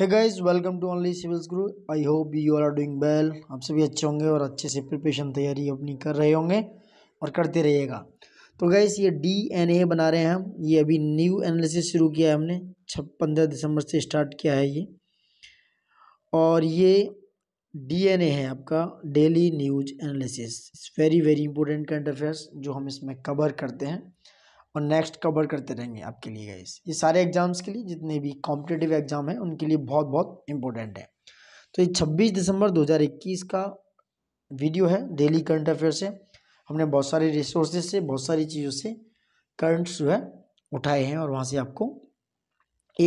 है guys welcome to only civils Guru I hope you are doing well आप सभी अच्छे होंगे और अच्छे से प्रिपरेशन तैयारी अपनी कर रहे होंगे और करते रहिएगा तो गाइज ये डी एन ए बना रहे हैं हम ये अभी न्यू एनालिसिस शुरू किया है हमने छ पंद्रह दिसंबर से स्टार्ट किया है ये और ये डी एन ए है आपका daily news analysis very very important का अफेयर्स जो हम इसमें कवर करते हैं और नेक्स्ट कवर करते रहेंगे आपके लिए गाइस ये सारे एग्ज़ाम्स के लिए जितने भी कॉम्पिटेटिव एग्ज़ाम हैं उनके लिए बहुत बहुत इंपॉर्टेंट है तो ये 26 दिसंबर 2021 का वीडियो है डेली करंट अफेयर से हमने बहुत सारे रिसोर्सेज से बहुत सारी चीज़ों से करंट्स जो है उठाए हैं और वहाँ से आपको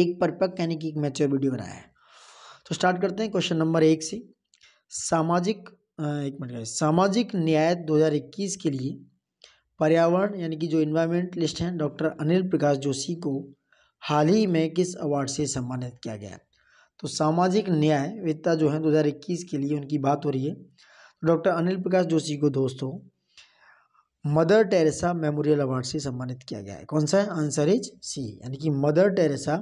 एक परपक यानी कि एक मैच्योर वीडियो बनाया है तो स्टार्ट करते हैं क्वेश्चन नंबर एक से सामाजिक एक मिनट सामाजिक न्याय 2021 के लिए पर्यावरण यानी कि जो इन्वायरमेंटलिस्ट हैं डॉक्टर अनिल प्रकाश जोशी को हाल ही में किस अवार्ड से सम्मानित किया गया है तो सामाजिक न्याय वित्ता जो है दो के लिए उनकी बात हो रही है तो डॉक्टर अनिल प्रकाश जोशी को दोस्तों मदर टेरेसा मेमोरियल अवार्ड से सम्मानित किया गया है कौन सा है आंसर इज सी यानी कि मदर टेरेसा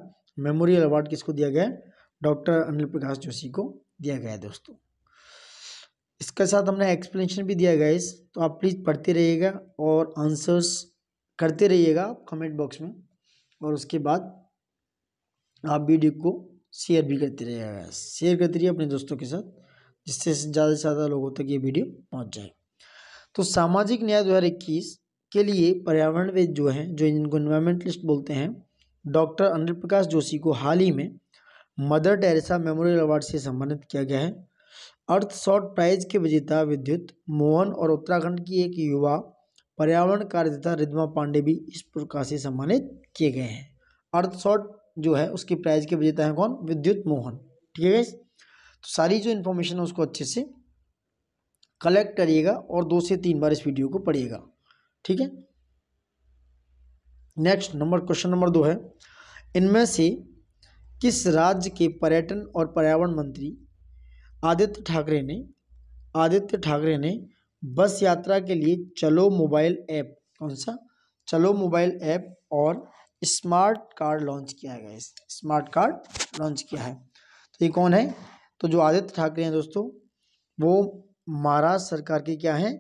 मेमोरियल अवार्ड किसको दिया गया है डॉक्टर अनिल प्रकाश जोशी को दिया गया है दोस्तों इसके साथ हमने एक्सप्लेनेशन भी दिया इस तो आप प्लीज़ पढ़ते रहिएगा और आंसर्स करते रहिएगा कमेंट बॉक्स में और उसके बाद आप वीडियो को शेयर भी करते रहिएगा शेयर करते रहिए अपने दोस्तों के साथ जिससे ज़्यादा से ज़्यादा लोगों तक ये वीडियो पहुँच जाए तो सामाजिक न्याय दो हज़ार इक्कीस के लिए पर्यावरणवेद जो हैं जो इनको इन्वायरमेंटलिस्ट बोलते हैं डॉक्टर अनिल प्रकाश जोशी को हाल ही में मदर टेरेसा मेमोरियल अवार्ड से सम्मानित किया गया है अर्थ शॉर्ट प्राइज के विजेता विद्युत मोहन और उत्तराखंड की एक युवा पर्यावरण कार्यदाता रिद्मा पांडे भी इस पुरस्कार से सम्मानित किए गए हैं अर्थ शॉर्ट जो है उसकी प्राइज के विजेता हैं कौन विद्युत मोहन ठीक है तो सारी जो इन्फॉर्मेशन है उसको अच्छे से कलेक्ट करिएगा और दो से तीन बार इस वीडियो को पढ़िएगा ठीक है नेक्स्ट नंबर क्वेश्चन नंबर दो है इनमें से किस राज्य के पर्यटन और पर्यावरण मंत्री आदित्य ठाकरे ने आदित्य ठाकरे ने बस यात्रा के लिए चलो मोबाइल ऐप कौन सा चलो मोबाइल ऐप और स्मार्ट कार्ड लॉन्च किया है स्मार्ट कार्ड लॉन्च किया है तो ये कौन है तो जो आदित्य ठाकरे हैं दोस्तों वो महाराष्ट्र सरकार के क्या हैं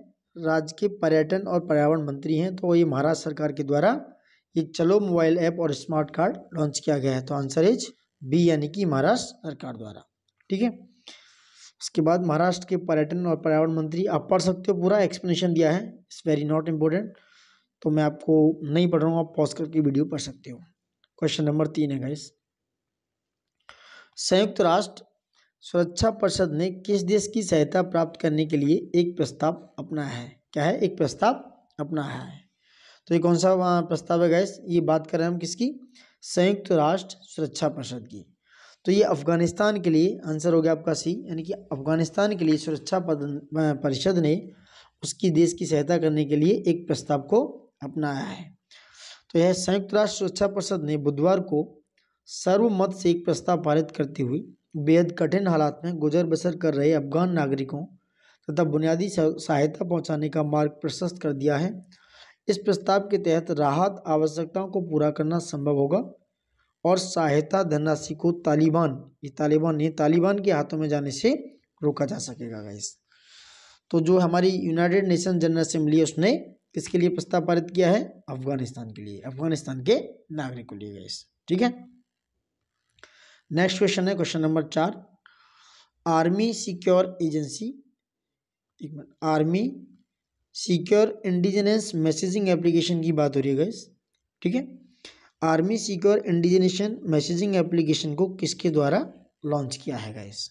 राज्य के पर्यटन और पर्यावरण मंत्री हैं तो ये महाराष्ट्र सरकार के द्वारा ये चलो मोबाइल ऐप और स्मार्ट कार्ड लॉन्च किया गया है तो आंसर इज बी यानी कि महाराष्ट्र सरकार द्वारा ठीक है उसके बाद महाराष्ट्र के पर्यटन और पर्यावरण मंत्री आप पढ़ सकते हो पूरा एक्सप्लेनेशन दिया है इट्स वेरी नॉट इम्पोर्टेंट तो मैं आपको नहीं पढ़ रहा हूँ आप पॉज करके वीडियो पढ़ सकते हो क्वेश्चन नंबर तीन है गाइस संयुक्त राष्ट्र सुरक्षा परिषद ने किस देश की सहायता प्राप्त करने के लिए एक प्रस्ताव अपनाया है क्या है एक प्रस्ताव अपनाया है तो ये कौन सा प्रस्ताव है गैस ये बात कर रहे हैं हम किसकी संयुक्त राष्ट्र सुरक्षा परिषद की तो ये अफ़गानिस्तान के लिए आंसर हो गया आपका सी यानी कि अफ़गानिस्तान के लिए सुरक्षा परिषद ने उसकी देश की सहायता करने के लिए एक प्रस्ताव को अपनाया है तो यह संयुक्त राष्ट्र सुरक्षा परिषद ने बुधवार को सर्वमत से एक प्रस्ताव पारित करते हुए बेहद कठिन हालात में गुजर बसर कर रहे अफगान नागरिकों तथा बुनियादी सहायता पहुंचाने का मार्ग प्रशस्त कर दिया है इस प्रस्ताव के तहत राहत आवश्यकताओं को पूरा करना संभव होगा और सहायता धनराशि को तालिबान ये तालिबान ये तालिबान के हाथों में जाने से रोका जा सकेगा गाइस तो जो हमारी यूनाइटेड नेशन जनरल असेंबली है उसने किसके लिए प्रस्ताव पारित किया है अफगानिस्तान के लिए अफगानिस्तान के नागरिक को लिए गाइस ठीक है नेक्स्ट क्वेश्चन है क्वेश्चन नंबर चार आर्मी सिक्योर एजेंसी एक minute army secure indigenous messaging application की बात हो रही है गैस ठीक है army secure indigenous messaging application को किसके द्वारा लॉन्च किया है गाइस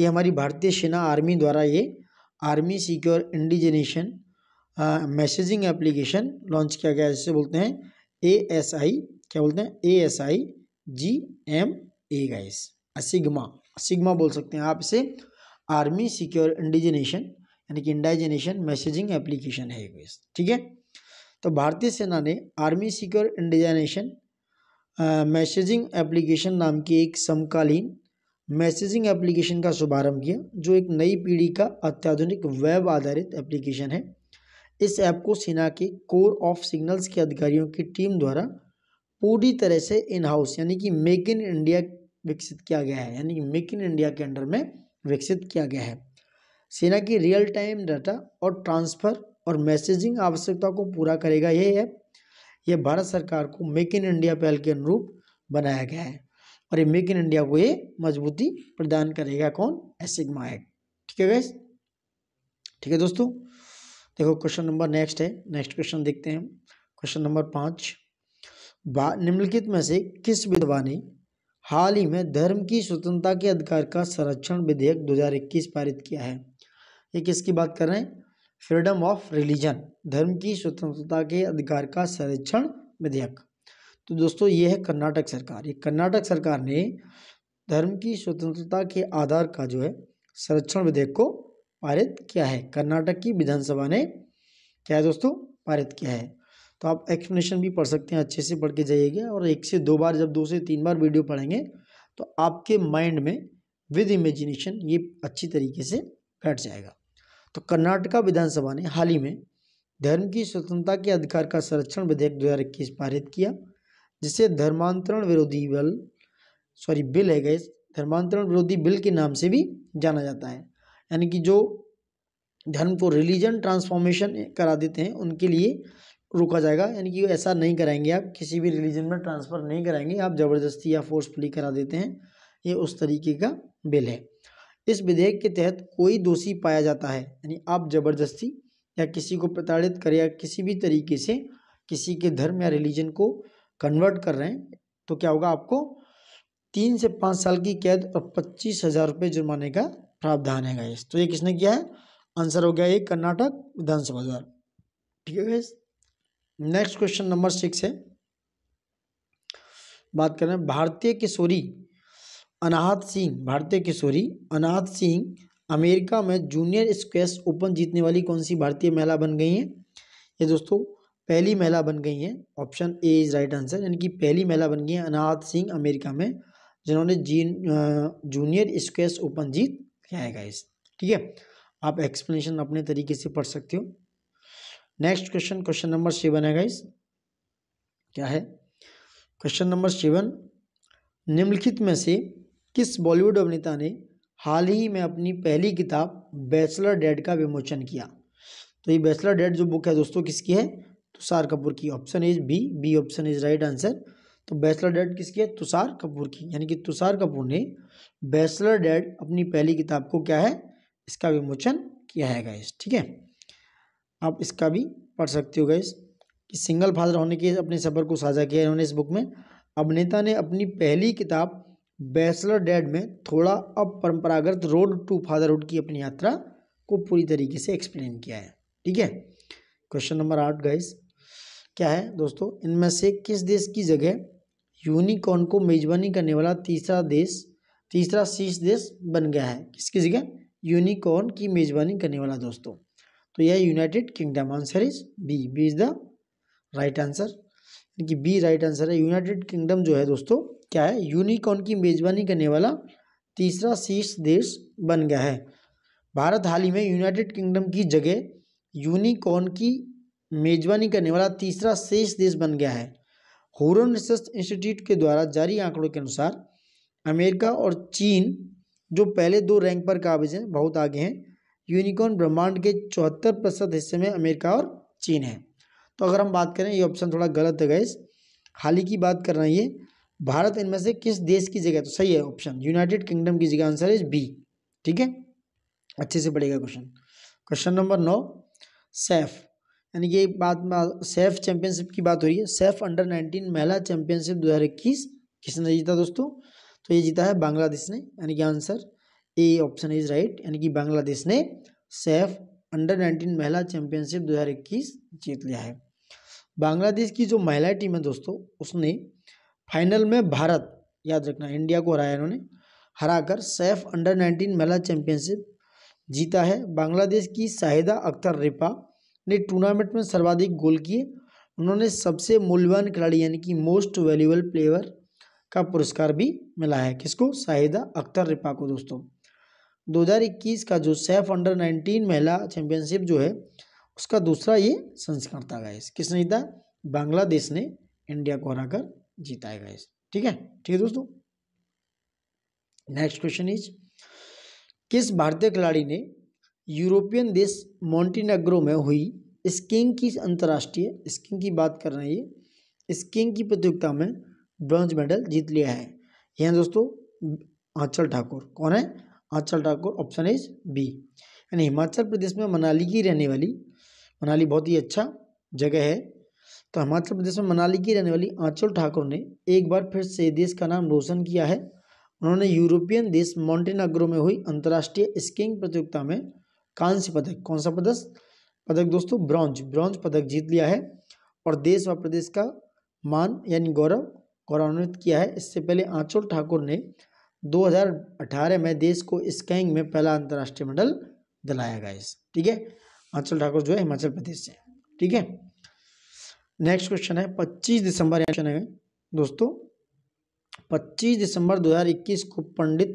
ये हमारी भारतीय सेना आर्मी द्वारा ये army secure indigenous messaging application launch किया गया जिसे बोलते हैं ए एस आई क्या बोलते हैं A S I G M A guys sigma sigma बोल सकते हैं आप इसे आर्मी सिक्योर इंडिजनेशन यानी कि इंडाइजेनेशन मैसेजिंग एप्लीकेशन है गाइस ठीक है तो भारतीय सेना ने army secure indigenous messaging application नाम की एक समकालीन मैसेजिंग एप्लीकेशन का शुभारंभ किया जो एक नई पीढ़ी का अत्याधुनिक वेब आधारित एप्लीकेशन है इस ऐप को सेना के कोर ऑफ सिग्नल्स के अधिकारियों की टीम द्वारा पूरी तरह से इन हाउस यानी कि मेक इन इंडिया विकसित किया गया है यानी कि मेक इन इंडिया के अंडर में विकसित किया गया है सेना की रियल टाइम डाटा और ट्रांसफ़र और मैसेजिंग आवश्यकता को पूरा करेगा यह ऐप यह भारत सरकार को मेक इन इंडिया पहल के अनुरूप बनाया गया है और ये मेक इन इंडिया को ये मजबूती प्रदान करेगा कौन एसिग्मा एक्ट ठीक है गैस ठीक है दोस्तों देखो क्वेश्चन नंबर नेक्स्ट है नेक्स्ट क्वेश्चन देखते हैं क्वेश्चन नंबर पाँच निम्नलिखित में से किस विधवा ने हाल ही में धर्म की स्वतंत्रता के अधिकार का संरक्षण विधेयक 2021 पारित किया है ये किसकी बात कर रहे हैं फ्रीडम ऑफ रिलीजन धर्म की स्वतंत्रता के अधिकार का संरक्षण विधेयक तो दोस्तों ये है कर्नाटक सरकार ये कर्नाटक सरकार ने धर्म की स्वतंत्रता के आधार का जो है संरक्षण विधेयक को पारित किया है कर्नाटक की विधानसभा ने क्या है दोस्तों पारित किया है तो आप एक्सप्लेनेशन भी पढ़ सकते हैं अच्छे से पढ़ के जाइएगा और एक से दो बार जब दो से तीन बार वीडियो पढ़ेंगे तो आपके माइंड में विद इमेजिनेशन ये अच्छी तरीके से बैठ जाएगा तो कर्नाटका विधानसभा ने हाल ही में धर्म की स्वतंत्रता के अधिकार का संरक्षण विधेयक दो हज़ार इक्कीस पारित किया जिसे धर्मांतरण विरोधी बल सॉरी बिल है गए धर्मांतरण विरोधी बिल के नाम से भी जाना जाता है यानी कि जो धर्म को रिलीजन ट्रांसफॉर्मेशन करा देते हैं उनके लिए रोका जाएगा यानी कि ऐसा नहीं कराएंगे आप किसी भी रिलीजन में ट्रांसफ़र नहीं कराएंगे आप ज़बरदस्ती या फोर्सफुली करा देते हैं ये उस तरीके का बिल है इस विधेयक के तहत कोई दोषी पाया जाता है यानी आप ज़बरदस्ती या किसी को प्रताड़ित करें या किसी भी तरीके से किसी के धर्म या रिलीजन को कन्वर्ट कर रहे हैं तो क्या होगा आपको तीन से पाँच साल की कैद और पच्चीस हज़ार रुपये जुर्माने का प्रावधान है गैस तो ये किसने किया है आंसर हो गया ये कर्नाटक विधानसभा द्वारा ठीक है guys next question number six है बात करें भारतीय किशोरी अनाहत सिंह भारतीय किशोरी अनाहत सिंह अमेरिका में जूनियर स्क्वेस ओपन जीतने वाली कौन सी भारतीय महिला बन गई हैं ये दोस्तों पहली महिला बन गई हैं option A is right answer यानी कि पहली महिला बन गई हैं अनाहत सिंह अमेरिका में जिन्होंने जीन जूनियर स्क्वेस ओपन जीत लिया है गाइस ठीक है आप एक्सप्लेनेशन अपने तरीके से पढ़ सकते हो next question question number seven है गाइस क्या है क्वेश्चन नंबर सेवन निम्नलिखित में से किस बॉलीवुड अभिनेता ने हाल ही में अपनी पहली किताब बैचलर डेड का विमोचन किया तो ये बैचलर डेड जो बुक है दोस्तों किसकी है तुषार कपूर की option is B B option is right answer तो बैचलर डेड किसकी है तुषार कपूर की यानी कि तुषार कपूर ने बैचलर डेड अपनी पहली किताब को क्या है इसका विमोचन किया है गैस ठीक है आप इसका भी पढ़ सकते हो गैस कि सिंगल फादर होने के अपने सफ़र को साझा किया इन्होंने इस बुक में अभिनेता ने अपनी पहली किताब बैचलर डैड में थोड़ा अब परंपरागत रोड टू फादरहुड की अपनी यात्रा को पूरी तरीके से एक्सप्लेन किया है ठीक है क्वेश्चन नंबर आठ गाइस क्या है दोस्तों इनमें से किस देश की जगह यूनिकॉर्न को मेजबानी करने वाला तीसरा देश तीसरा शीर्ष देश बन गया है किसकी जगह यूनिकॉर्न की मेजबानी करने वाला दोस्तों तो यह United Kingdom answer is B B is the right answer इनकी बी राइट आंसर है यूनाइटेड किंगडम जो है दोस्तों क्या है यूनिकॉन की मेज़बानी करने वाला तीसरा शीर्ष देश बन गया है भारत हाल ही में यूनाइटेड किंगडम की जगह यूनिकॉर्न की मेजबानी करने वाला तीसरा शेष देश बन गया है हुरन रिसर्च इंस्टीट्यूट के द्वारा जारी आंकड़ों के अनुसार अमेरिका और चीन जो पहले दो रैंक पर काबिज हैं बहुत आगे हैं यूनिकॉर्न ब्रह्मांड के चौहत्तर प्रतिशत हिस्से में अमेरिका और चीन है तो अगर हम बात करें ये ऑप्शन थोड़ा गलत है गैस हाल ही की बात कर रहे हैं भारत इनमें से किस देश की जगह तो सही है ऑप्शन यूनाइटेड किंगडम की जगह आंसर इज बी ठीक है अच्छे से पढ़ेगा क्वेश्चन क्वेश्चन नंबर नौ सैफ यानी कि बात सैफ चैंपियनशिप की बात हो रही है सैफ अंडर नाइनटीन महिला चैंपियनशिप दो हज़ार इक्कीस किसने जीता दोस्तों तो ये जीता है बांग्लादेश ने यानी कि answer A option is right यानी कि बांग्लादेश ने सैफ अंडर नाइनटीन महिला चैंपियनशिप दो हज़ार इक्कीस जीत लिया है बांग्लादेश की जो महिला टीम है दोस्तों उसने फाइनल में भारत याद रखना इंडिया को हराया इन्होंने हराकर सैफ अंडर नाइनटीन महिला चैंपियनशिप जीता है बांग्लादेश की शाहिदा अख्तर रिपा ने टूर्नामेंट में सर्वाधिक गोल किए उन्होंने सबसे मूल्यवान खिलाड़ी यानी कि मोस्ट वैल्यूबल प्लेयर का पुरस्कार भी मिला है किसको शाहिदा अख्तर रिपा को दोस्तों 2021 का जो सैफ अंडर 19 महिला चैंपियनशिप जो है उसका दूसरा ये संस्कार था गाइस किसने जीता बांग्लादेश ने इंडिया को हराकर जीताएगा इस ठीक है ठीक है दोस्तों नेक्स्ट क्वेश्चन इज किस भारतीय खिलाड़ी ने यूरोपियन देश मॉन्टीनग्रो में हुई स्कीइंग की अंतर्राष्ट्रीय स्कीइंग की बात कर रहे हैं ये स्कीइंग की प्रतियोगिता में ब्रॉन्ज मेडल जीत लिया है यह दोस्तों आंचल ठाकुर कौन है Anchal Thakur option is B यानी हिमाचल प्रदेश में मनाली की रहने वाली मनाली बहुत ही अच्छा जगह है तो हिमाचल प्रदेश में मनाली की रहने वाली आंचल ठाकुर ने एक बार फिर से देश का नाम रोशन किया है उन्होंने यूरोपियन देश मॉन्टेनाग्रो में हुई अंतर्राष्ट्रीय स्कीइंग प्रतियोगिता में कांस्य पदक कौन सा पदक पदक दोस्तों ब्रॉन्ज ब्रॉन्ज पदक जीत लिया है और देश व प्रदेश का मान यानी गौरव गौरवान्वित किया है इससे पहले आंचल ठाकुर ने 2018 में देश को स्कैंग में पहला अंतर्राष्ट्रीय मेडल दिलाया गया ठीक है आंचल ठाकुर जो है हिमाचल प्रदेश से ठीक है नेक्स्ट क्वेश्चन है 25 दिसंबर क्वेश्चन है दोस्तों 25 दिसंबर 2021 को पंडित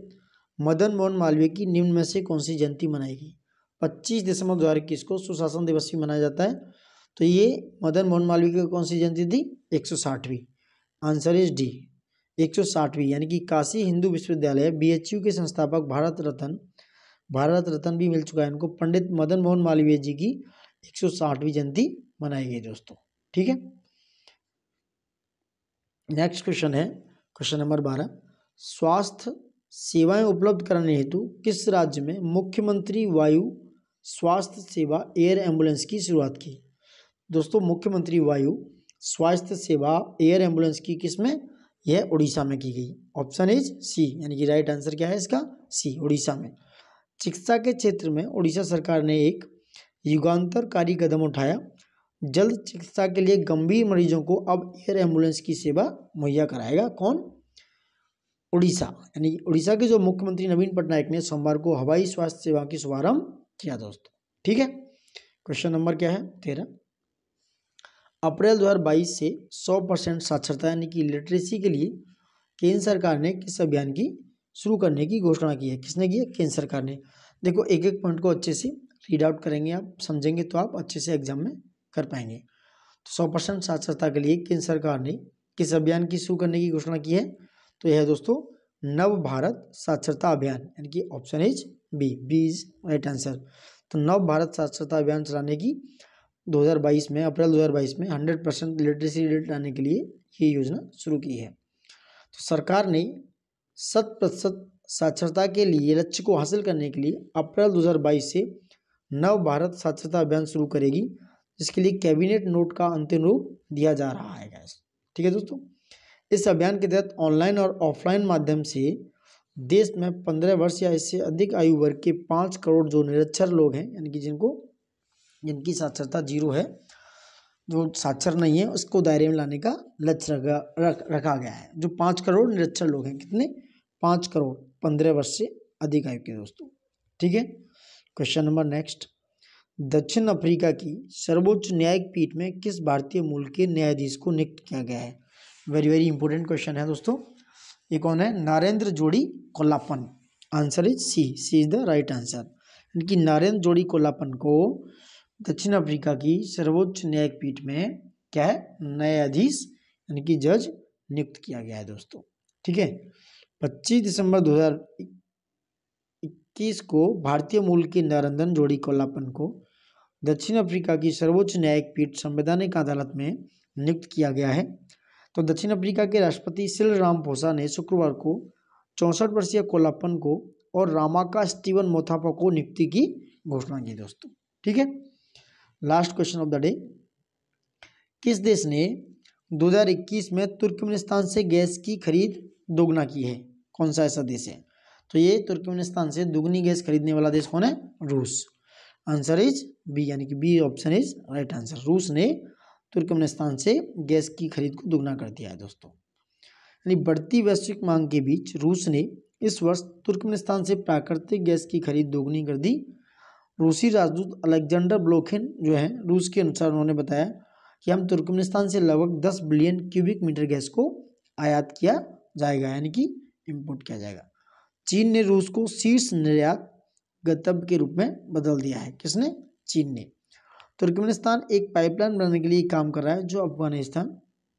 मदन मोहन मालवीय की निम्न में से कौन सी जयंती मनाई गई 25 दिसंबर 2021 को सुशासन दिवस भी मनाया जाता है तो ये मदन मोहन मालवीय की कौन सी जयंती थी एक सौ आंसर इज डी एक सौ साठवीं यानी कि काशी हिंदू विश्वविद्यालय यू के संस्थापक भारत रत्न भारत रत्न भी मिल चुका है इनको पंडित मदन मोहन मालवीय जी की एक सौ साठवीं जयंती मनाई गई दोस्तों ठीक है नेक्स्ट क्वेश्चन है क्वेश्चन नंबर बारह स्वास्थ्य सेवाएं उपलब्ध कराने हेतु किस राज्य में मुख्यमंत्री वायु स्वास्थ्य सेवा एयर एम्बुलेंस की शुरुआत की दोस्तों मुख्यमंत्री वायु स्वास्थ्य सेवा एयर एम्बुलेंस की किस में यह उड़ीसा में की गई ऑप्शन इज सी यानी कि राइट आंसर क्या है इसका सी उड़ीसा में चिकित्सा के क्षेत्र में उड़ीसा सरकार ने एक युगांतरकारी कदम उठाया जल्द चिकित्सा के लिए गंभीर मरीजों को अब एयर एम्बुलेंस की सेवा मुहैया कराएगा कौन उड़ीसा यानी उड़ीसा के जो मुख्यमंत्री नवीन पटनायक ने सोमवार को हवाई स्वास्थ्य सेवा की शुभारंभ किया दोस्तों ठीक है क्वेश्चन नंबर क्या है तेरह अप्रैल दो से सौ परसेंट साक्षरता यानी कि लिटरेसी के लिए केंद्र सरकार ने किस अभियान की शुरू करने की घोषणा की है किसने की है केंद्र सरकार ने देखो एक एक पॉइंट को अच्छे से रीड आउट करेंगे आप समझेंगे तो आप अच्छे से एग्जाम में कर पाएंगे तो सौ परसेंट साक्षरता के लिए केंद्र सरकार ने किस अभियान की शुरू करने की घोषणा की है तो यह है दोस्तों नव भारत साक्षरता अभियान यानी कि option is B B is right answer तो नव भारत साक्षरता अभियान चलाने की 2022 में अप्रैल 2022 में 100 परसेंट लिटरेसी रेट लाने के लिए ये योजना शुरू की है तो सरकार ने शत प्रतिशत साक्षरता के लिए लक्ष्य को हासिल करने के लिए अप्रैल 2022 से नव भारत साक्षरता अभियान शुरू करेगी जिसके लिए कैबिनेट नोट का अंतिम रूप दिया जा रहा है गैस ठीक है दोस्तों इस अभियान के तहत ऑनलाइन और ऑफलाइन माध्यम से देश में पंद्रह वर्ष या इससे अधिक आयु वर्ग के पाँच करोड़ जो निरक्षर लोग हैं यानी कि जिनको जिनकी साक्षरता जीरो है जो साक्षर नहीं है उसको दायरे में लाने का लक्ष्य रख रखा गया है जो पाँच करोड़ निरक्षर लोग हैं कितने पाँच करोड़ पंद्रह वर्ष से अधिक आयु के दोस्तों ठीक है क्वेश्चन नंबर नेक्स्ट दक्षिण अफ्रीका की सर्वोच्च न्यायिक पीठ में किस भारतीय मूल के न्यायाधीश को नियुक्त किया गया है वेरी वेरी इंपॉर्टेंट क्वेश्चन है दोस्तों ये कौन है Narandran Jody Kollapen answer is C C is the right answer कि नरेंद्र जोड़ी कोल्लापन को दक्षिण अफ्रीका की सर्वोच्च न्यायिक पीठ में क्या है न्यायाधीश यानी कि जज नियुक्त किया गया है दोस्तों ठीक है पच्चीस दिसंबर दो को भारतीय मूल के नरेंद्र जोड़ी कोल्लापन को दक्षिण अफ्रीका की सर्वोच्च न्यायिक पीठ संवैधानिक अदालत में नियुक्त किया गया है तो दक्षिण अफ्रीका के राष्ट्रपति सिल राम ने शुक्रवार को चौंसठ वर्षीय कोलापन को और रामाका स्टीवन मोथापा को नियुक्ति की घोषणा की दोस्तों ठीक है last question of the day किस देश ने 2021 में तुर्कमेनिस्तान से गैस की खरीद दोगुना की है कौन सा ऐसा देश है तो ये तुर्कमेनिस्तान से दोगुनी गैस खरीदने वाला देश कौन है रूस आंसर इज बी यानी कि B option is right answer रूस ने तुर्कमेनिस्तान से गैस की खरीद को दुगना कर दिया है दोस्तों यानी बढ़ती वैश्विक मांग के बीच रूस ने इस वर्ष तुर्कमेनिस्तान से प्राकृतिक गैस की खरीद दोगुनी कर दी रूसी राजदूत अलेक्जेंडर ब्लोखिन जो है रूस के अनुसार उन्होंने बताया कि हम तुर्कमेनिस्तान से लगभग दस बिलियन क्यूबिक मीटर गैस को आयात किया जाएगा यानी कि इम्पोर्ट किया जाएगा चीन ने रूस को शीर्ष निर्यात गंतव्य के रूप में बदल दिया है किसने चीन ने तुर्कमेनिस्तान एक पाइपलाइन बनाने के लिए काम कर रहा है जो अफगानिस्तान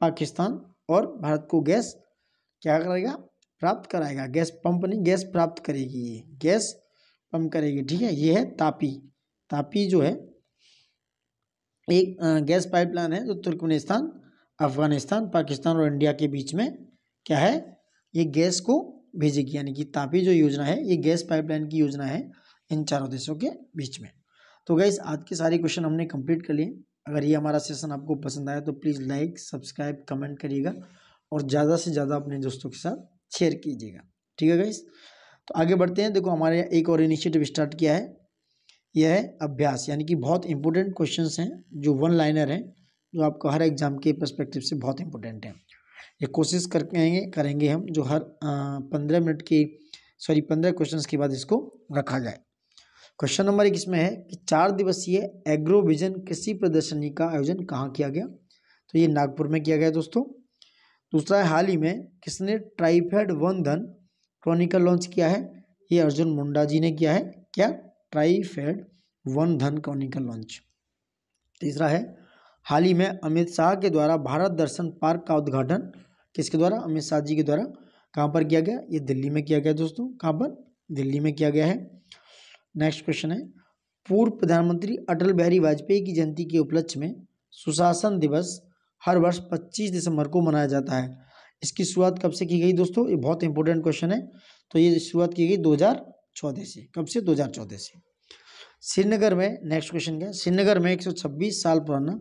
पाकिस्तान और भारत को गैस क्या करेगा प्राप्त कराएगा गैस पंप नहीं गैस प्राप्त करेगी ये गैस पंप करेगी ठीक है ये है तापी तापी जो है एक गैस पाइपलाइन है जो तुर्कमेनिस्तान अफगानिस्तान पाकिस्तान और इंडिया के बीच में क्या है ये गैस को भेजेगी यानी कि तापी जो योजना है ये गैस पाइपलाइन की योजना है इन चारों देशों के बीच में तो गई आज के सारे क्वेश्चन हमने कंप्लीट कर लिए अगर ये हमारा सेशन आपको पसंद आया तो प्लीज़ लाइक सब्सक्राइब कमेंट करिएगा और ज़्यादा से ज़्यादा अपने दोस्तों के साथ शेयर कीजिएगा ठीक है गाइस तो आगे बढ़ते हैं देखो हमारे एक और इनिशिएटिव स्टार्ट किया है यह है अभ्यास यानी कि बहुत इंपॉर्टेंट क्वेश्चंस हैं जो वन लाइनर हैं जो आपको हर एग्जाम के परस्पेक्टिव से बहुत इंपॉर्टेंट हैं ये कोशिश करेंगे करेंगे हम जो हर पंद्रह मिनट की सॉरी पंद्रह क्वेश्चन के बाद इसको रखा जाए क्वेश्चन नंबर एक इसमें है कि चार दिवसीय एग्रोविजन कृषि प्रदर्शनी का आयोजन कहाँ किया गया तो ये नागपुर में किया गया दोस्तों दूसरा है हाल ही में किसने TRIFED Van Dhan chronicle launch किया है ये अर्जुन मुंडा जी ने किया है क्या TRIFED Van Dhan chronicle launch तीसरा है हाल ही में अमित शाह के द्वारा भारत दर्शन पार्क का उद्घाटन किसके द्वारा अमित शाह जी के द्वारा कहाँ पर किया गया ये दिल्ली में किया गया दोस्तों कहाँ पर दिल्ली में किया गया है नेक्स्ट क्वेश्चन है पूर्व प्रधानमंत्री अटल बिहारी वाजपेयी की जयंती के उपलक्ष्य में सुशासन दिवस हर वर्ष 25 दिसंबर को मनाया जाता है इसकी शुरुआत कब से की गई दोस्तों ये बहुत इंपॉर्टेंट क्वेश्चन है तो ये शुरुआत की गई 2014 से कब से 2014 से श्रीनगर में नेक्स्ट क्वेश्चन क्या श्रीनगर में 126 साल पुराना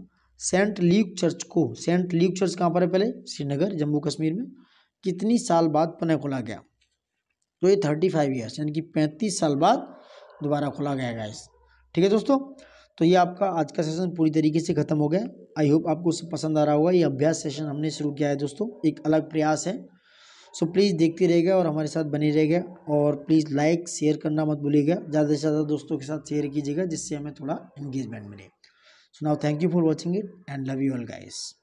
सेंट ल्यूक चर्च को सेंट ल्यूक चर्च कहाँ पर है पहले श्रीनगर जम्मू कश्मीर में कितनी साल बाद पुनः खोला गया तो ये थर्टी फाइव ईयर्स यानी कि पैंतीस साल बाद दोबारा खोला गया गाइस ठीक है दोस्तों तो ये आपका आज का सेशन पूरी तरीके से ख़त्म हो गया आई होप आपको उससे पसंद आ रहा होगा ये अभ्यास सेशन हमने शुरू किया है दोस्तों एक अलग प्रयास है सो प्लीज़ देखते रहेगा और हमारे साथ बने रहेगा और प्लीज़ लाइक शेयर करना मत भूलिएगा ज़्यादा से ज़्यादा दोस्तों के साथ शेयर कीजिएगा जिससे हमें थोड़ा इंगेजमेंट मिले so now thank you for watching it and love you all guys